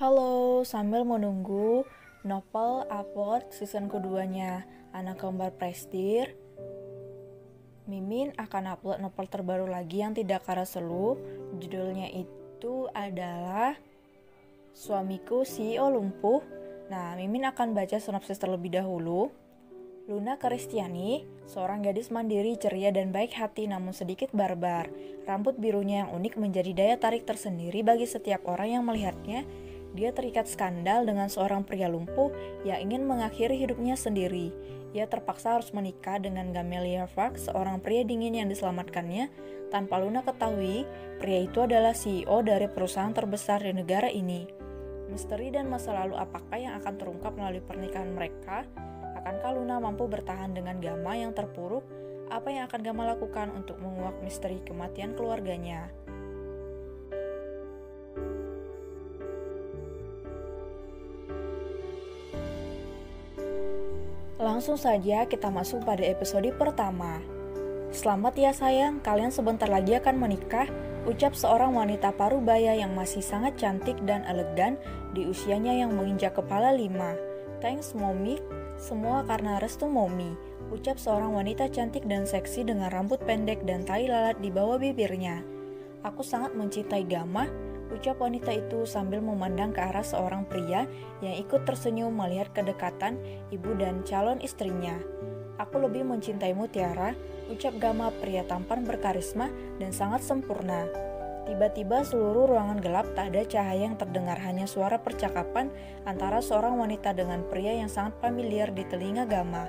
Halo, sambil menunggu novel upload season keduanya Anak Kembar Prestir, Mimin akan upload novel terbaru lagi yang tidak kalah selu. Judulnya itu adalah Suamiku CEO Lumpuh. Nah, Mimin akan baca sinopsis terlebih dahulu. Luna Kristiani, seorang gadis mandiri, ceria, dan baik hati namun sedikit barbar. Rambut birunya yang unik menjadi daya tarik tersendiri bagi setiap orang yang melihatnya dia terikat skandal dengan seorang pria lumpuh yang ingin mengakhiri hidupnya sendiri. Ia terpaksa harus menikah dengan Gamelia Fark, seorang pria dingin yang diselamatkannya. Tanpa Luna ketahui, pria itu adalah CEO dari perusahaan terbesar di negara ini. Misteri dan masa lalu apakah yang akan terungkap melalui pernikahan mereka? Akankah Luna mampu bertahan dengan Gama yang terpuruk? Apa yang akan Gama lakukan untuk menguak misteri kematian keluarganya? Langsung saja kita masuk pada episode pertama. Selamat ya sayang, kalian sebentar lagi akan menikah, ucap seorang wanita parubaya yang masih sangat cantik dan elegan di usianya yang menginjak kepala lima. Thanks mommy, semua karena restu mommy, ucap seorang wanita cantik dan seksi dengan rambut pendek dan tai lalat di bawah bibirnya. Aku sangat mencintai Gama, Ucap wanita itu sambil memandang ke arah seorang pria yang ikut tersenyum melihat kedekatan ibu dan calon istrinya. Aku lebih mencintaimu Tiara, ucap Gama pria tampan berkarisma dan sangat sempurna. Tiba-tiba seluruh ruangan gelap tak ada cahaya yang terdengar hanya suara percakapan antara seorang wanita dengan pria yang sangat familiar di telinga Gama.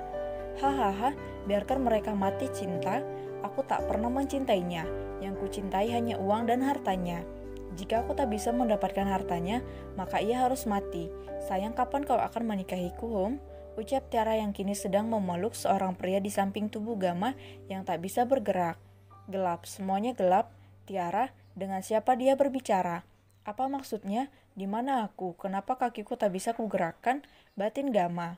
Hahaha, biarkan mereka mati cinta, aku tak pernah mencintainya. Yang kucintai hanya uang dan hartanya. Jika aku tak bisa mendapatkan hartanya, maka ia harus mati. Sayang kapan kau akan menikahiku, Hom? Ucap Tiara yang kini sedang memeluk seorang pria di samping tubuh Gama yang tak bisa bergerak. Gelap, semuanya gelap. Tiara, dengan siapa dia berbicara? Apa maksudnya? Di mana aku? Kenapa kakiku tak bisa kugerakkan? Batin Gama.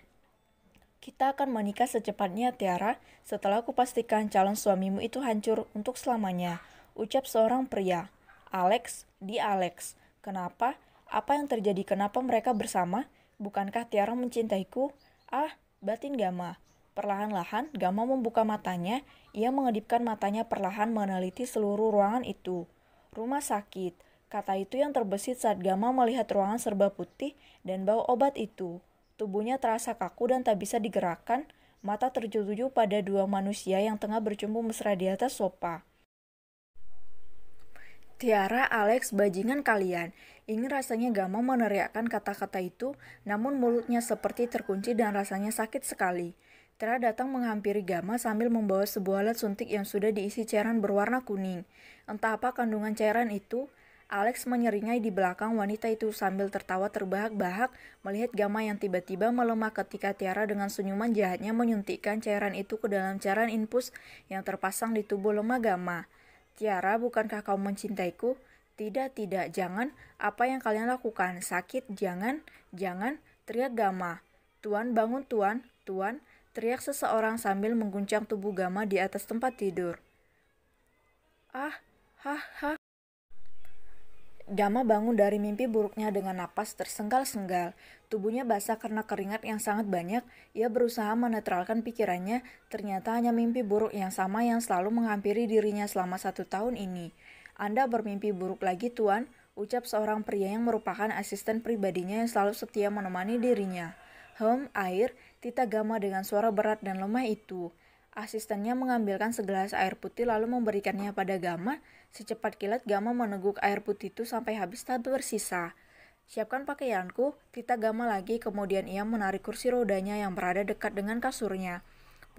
Kita akan menikah secepatnya, Tiara, setelah kupastikan calon suamimu itu hancur untuk selamanya. Ucap seorang pria. Alex, di Alex. Kenapa? Apa yang terjadi? Kenapa mereka bersama? Bukankah Tiara mencintaiku? Ah, batin Gama. Perlahan-lahan, Gama membuka matanya. Ia mengedipkan matanya perlahan meneliti seluruh ruangan itu. Rumah sakit. Kata itu yang terbesit saat Gama melihat ruangan serba putih dan bau obat itu. Tubuhnya terasa kaku dan tak bisa digerakkan, mata tertuju pada dua manusia yang tengah bercumbu mesra di atas sofa. Tiara, Alex, bajingan kalian. Ingin rasanya gak mau meneriakkan kata-kata itu, namun mulutnya seperti terkunci dan rasanya sakit sekali. Tiara datang menghampiri Gama sambil membawa sebuah alat suntik yang sudah diisi cairan berwarna kuning. Entah apa kandungan cairan itu, Alex menyeringai di belakang wanita itu sambil tertawa terbahak-bahak melihat Gama yang tiba-tiba melemah ketika Tiara dengan senyuman jahatnya menyuntikkan cairan itu ke dalam cairan infus yang terpasang di tubuh lemah Gama. Tiara, bukankah kau mencintaiku? Tidak, tidak, jangan. Apa yang kalian lakukan? Sakit, jangan, jangan. Teriak Gama. Tuan, bangun Tuan, Tuan. Teriak seseorang sambil mengguncang tubuh Gama di atas tempat tidur. Ah, hah, hah. Gama bangun dari mimpi buruknya dengan napas tersengal-sengal. Tubuhnya basah karena keringat yang sangat banyak. Ia berusaha menetralkan pikirannya. Ternyata hanya mimpi buruk yang sama yang selalu menghampiri dirinya selama satu tahun ini. Anda bermimpi buruk lagi, Tuan? Ucap seorang pria yang merupakan asisten pribadinya yang selalu setia menemani dirinya. Hem, air, Tita Gama dengan suara berat dan lemah itu. Asistennya mengambilkan segelas air putih lalu memberikannya pada Gama. Secepat kilat Gama meneguk air putih itu sampai habis tak bersisa. Siapkan pakaianku, tita Gama lagi kemudian ia menarik kursi rodanya yang berada dekat dengan kasurnya.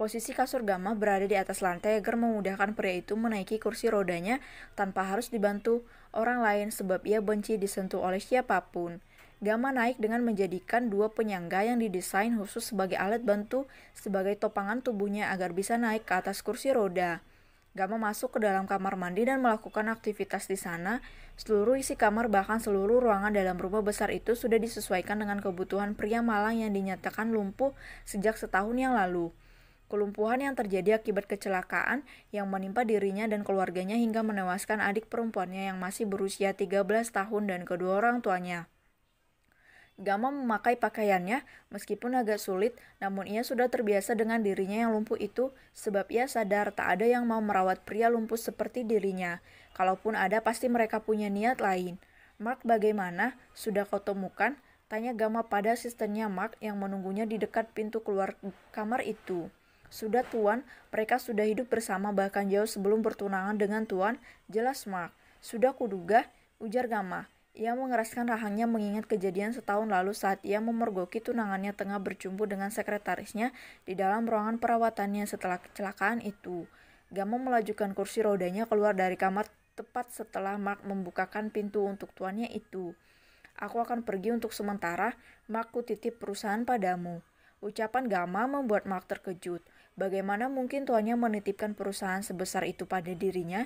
Posisi kasur Gama berada di atas lantai agar memudahkan pria itu menaiki kursi rodanya tanpa harus dibantu orang lain sebab ia benci disentuh oleh siapapun. Gamma naik dengan menjadikan dua penyangga yang didesain khusus sebagai alat bantu sebagai topangan tubuhnya agar bisa naik ke atas kursi roda. Gamma masuk ke dalam kamar mandi dan melakukan aktivitas di sana. Seluruh isi kamar bahkan seluruh ruangan dalam rumah besar itu sudah disesuaikan dengan kebutuhan pria malang yang dinyatakan lumpuh sejak setahun yang lalu. Kelumpuhan yang terjadi akibat kecelakaan yang menimpa dirinya dan keluarganya hingga menewaskan adik perempuannya yang masih berusia 13 tahun dan kedua orang tuanya. Gama memakai pakaiannya, meskipun agak sulit, namun ia sudah terbiasa dengan dirinya yang lumpuh itu, sebab ia sadar tak ada yang mau merawat pria lumpuh seperti dirinya. Kalaupun ada, pasti mereka punya niat lain. Mark bagaimana? Sudah kau temukan? Tanya Gama pada asistennya Mark yang menunggunya di dekat pintu keluar kamar itu. Sudah tuan, mereka sudah hidup bersama bahkan jauh sebelum bertunangan dengan tuan, jelas Mark. Sudah kuduga, ujar Gama. Ia mengeraskan rahangnya mengingat kejadian setahun lalu saat ia memergoki tunangannya tengah bercumbu dengan sekretarisnya di dalam ruangan perawatannya setelah kecelakaan itu. Gamo melajukan kursi rodanya keluar dari kamar tepat setelah Mark membukakan pintu untuk tuannya itu. Aku akan pergi untuk sementara, Mark kutitip perusahaan padamu. Ucapan Gama membuat Mark terkejut. Bagaimana mungkin tuannya menitipkan perusahaan sebesar itu pada dirinya?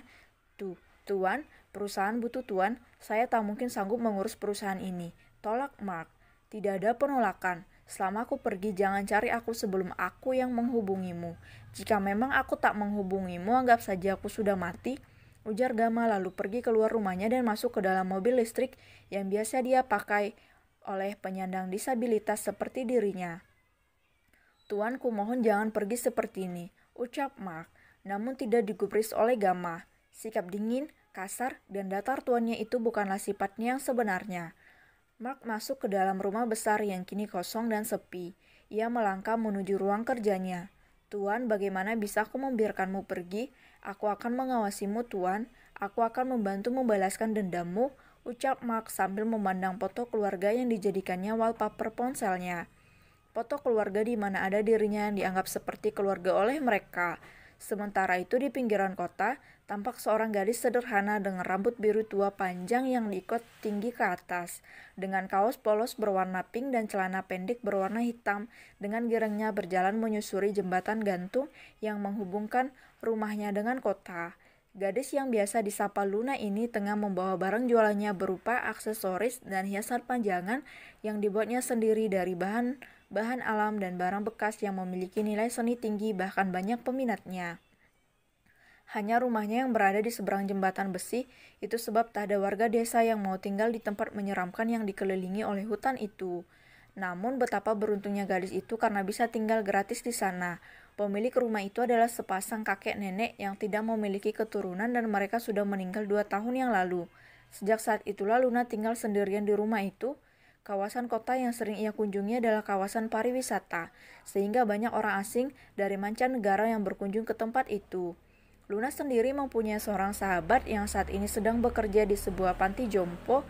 Tuh, Tuan, perusahaan butuh Tuan, saya tak mungkin sanggup mengurus perusahaan ini. Tolak Mark. Tidak ada penolakan. Selama aku pergi, jangan cari aku sebelum aku yang menghubungimu. Jika memang aku tak menghubungimu, anggap saja aku sudah mati. Ujar Gama lalu pergi keluar rumahnya dan masuk ke dalam mobil listrik yang biasa dia pakai oleh penyandang disabilitas seperti dirinya. Tuan, ku mohon jangan pergi seperti ini, ucap Mark, namun tidak digubris oleh Gama. Sikap dingin, Kasar dan datar tuannya itu bukanlah sifatnya yang sebenarnya. Mark masuk ke dalam rumah besar yang kini kosong dan sepi. Ia melangkah menuju ruang kerjanya. Tuan, bagaimana bisa aku membiarkanmu pergi? Aku akan mengawasimu, Tuan. Aku akan membantu membalaskan dendammu, ucap Mark sambil memandang foto keluarga yang dijadikannya wallpaper ponselnya. Foto keluarga di mana ada dirinya yang dianggap seperti keluarga oleh mereka. Sementara itu di pinggiran kota, tampak seorang gadis sederhana dengan rambut biru tua panjang yang diikat tinggi ke atas, dengan kaos polos berwarna pink dan celana pendek berwarna hitam, dengan girangnya berjalan menyusuri jembatan gantung yang menghubungkan rumahnya dengan kota. Gadis yang biasa disapa Luna ini tengah membawa barang jualannya berupa aksesoris dan hiasan panjangan yang dibuatnya sendiri dari bahan bahan alam, dan barang bekas yang memiliki nilai seni tinggi bahkan banyak peminatnya. Hanya rumahnya yang berada di seberang jembatan besi, itu sebab tak ada warga desa yang mau tinggal di tempat menyeramkan yang dikelilingi oleh hutan itu. Namun betapa beruntungnya gadis itu karena bisa tinggal gratis di sana. Pemilik rumah itu adalah sepasang kakek nenek yang tidak memiliki keturunan dan mereka sudah meninggal dua tahun yang lalu. Sejak saat itulah Luna tinggal sendirian di rumah itu, Kawasan kota yang sering ia kunjungi adalah kawasan pariwisata, sehingga banyak orang asing dari mancanegara yang berkunjung ke tempat itu. Luna sendiri mempunyai seorang sahabat yang saat ini sedang bekerja di sebuah panti jompo.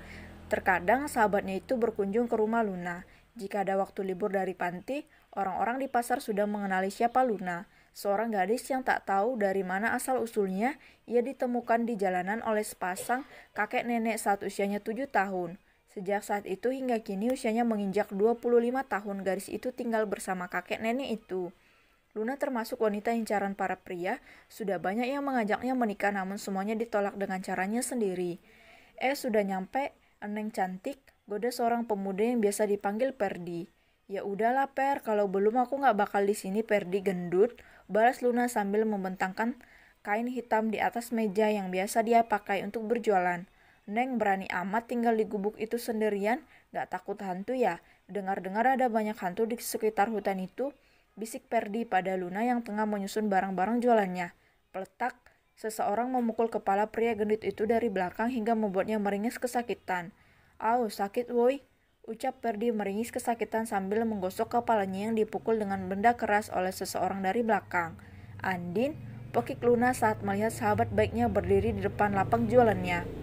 Terkadang sahabatnya itu berkunjung ke rumah Luna. Jika ada waktu libur dari panti, orang-orang di pasar sudah mengenali siapa Luna. Seorang gadis yang tak tahu dari mana asal-usulnya, ia ditemukan di jalanan oleh sepasang kakek nenek saat usianya tujuh tahun. Sejak saat itu hingga kini usianya menginjak 25 tahun, garis itu tinggal bersama kakek nenek itu. Luna termasuk wanita incaran para pria, sudah banyak yang mengajaknya menikah namun semuanya ditolak dengan caranya sendiri. Eh sudah nyampe, Eneng cantik, goda seorang pemuda yang biasa dipanggil Perdi. Ya udahlah Per, kalau belum aku nggak bakal di sini Perdi gendut, balas Luna sambil membentangkan kain hitam di atas meja yang biasa dia pakai untuk berjualan. Neng berani amat tinggal di gubuk itu sendirian, gak takut hantu ya? Dengar-dengar ada banyak hantu di sekitar hutan itu, bisik Perdi pada Luna yang tengah menyusun barang-barang jualannya. Peletak, seseorang memukul kepala pria gendut itu dari belakang hingga membuatnya meringis kesakitan. Au, sakit woi, ucap Perdi meringis kesakitan sambil menggosok kepalanya yang dipukul dengan benda keras oleh seseorang dari belakang. Andin, pekik Luna saat melihat sahabat baiknya berdiri di depan lapang jualannya.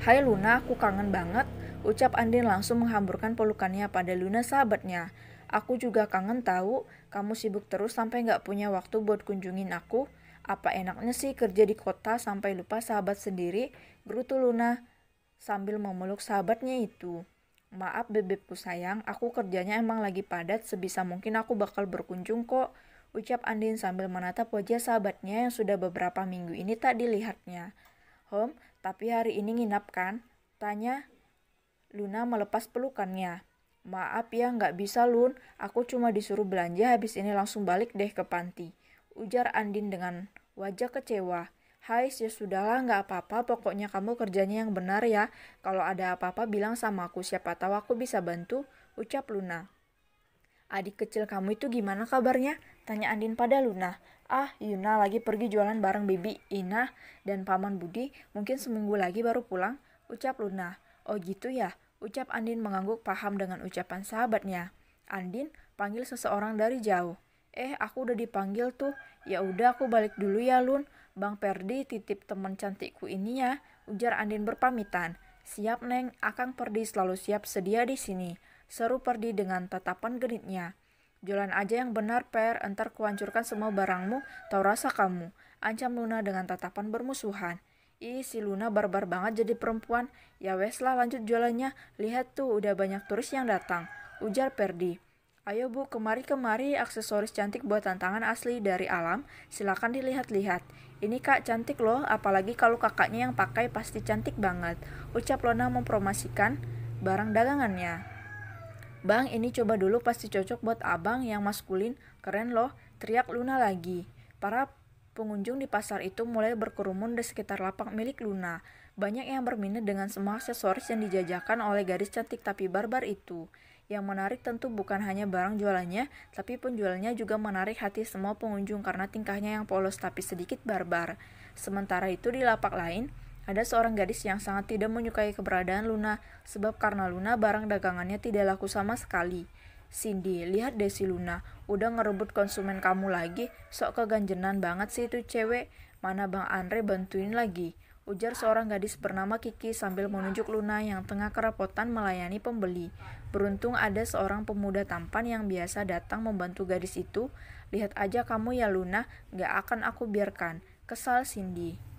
Hai Luna, aku kangen banget, ucap Andin langsung menghamburkan pelukannya pada Luna sahabatnya. Aku juga kangen tahu, kamu sibuk terus sampai nggak punya waktu buat kunjungin aku. Apa enaknya sih kerja di kota sampai lupa sahabat sendiri, gerutu Luna sambil memeluk sahabatnya itu. Maaf bebekku sayang, aku kerjanya emang lagi padat, sebisa mungkin aku bakal berkunjung kok. Ucap Andin sambil menatap wajah sahabatnya yang sudah beberapa minggu ini tak dilihatnya. Home, tapi hari ini nginap kan? Tanya Luna melepas pelukannya. Maaf ya nggak bisa Lun, aku cuma disuruh belanja habis ini langsung balik deh ke panti. Ujar Andin dengan wajah kecewa. Hai, ya sudahlah nggak apa-apa, pokoknya kamu kerjanya yang benar ya. Kalau ada apa-apa bilang sama aku, siapa tahu aku bisa bantu, ucap Luna. Adik kecil kamu itu gimana kabarnya? Tanya Andin pada Luna. Ah, Yuna lagi pergi jualan bareng Bibi, Ina, dan Paman Budi. Mungkin seminggu lagi baru pulang, ucap Luna. Oh gitu ya, ucap Andin mengangguk paham dengan ucapan sahabatnya. Andin panggil seseorang dari jauh. Eh, aku udah dipanggil tuh. Ya udah aku balik dulu ya, Lun. Bang Perdi titip teman cantikku ini ya, ujar Andin berpamitan. Siap, Neng. Akang Perdi selalu siap sedia di sini. Seru Perdi dengan tatapan genitnya. Jualan aja yang benar, Per. Entar kuhancurkan semua barangmu, tau rasa kamu. Ancam Luna dengan tatapan bermusuhan. Ih, si Luna barbar banget jadi perempuan. Ya wes lah lanjut jualannya. Lihat tuh, udah banyak turis yang datang. Ujar Perdi. Ayo bu, kemari-kemari aksesoris cantik buat tantangan asli dari alam. Silakan dilihat-lihat. Ini kak cantik loh, apalagi kalau kakaknya yang pakai pasti cantik banget. Ucap Lona mempromosikan barang dagangannya. Bang, ini coba dulu pasti cocok buat abang yang maskulin. Keren loh, teriak Luna lagi. Para pengunjung di pasar itu mulai berkerumun di sekitar lapak milik Luna. Banyak yang berminat dengan semua aksesoris yang dijajakan oleh gadis cantik tapi barbar itu. Yang menarik tentu bukan hanya barang jualannya, tapi penjualnya juga menarik hati semua pengunjung karena tingkahnya yang polos tapi sedikit barbar. Sementara itu di lapak lain, ada seorang gadis yang sangat tidak menyukai keberadaan Luna, sebab karena Luna barang dagangannya tidak laku sama sekali. Cindy, lihat deh si Luna, udah ngerebut konsumen kamu lagi, sok keganjenan banget sih itu cewek. Mana Bang Andre bantuin lagi? Ujar seorang gadis bernama Kiki sambil menunjuk Luna yang tengah kerepotan melayani pembeli. Beruntung ada seorang pemuda tampan yang biasa datang membantu gadis itu. Lihat aja kamu ya Luna, gak akan aku biarkan. Kesal Cindy.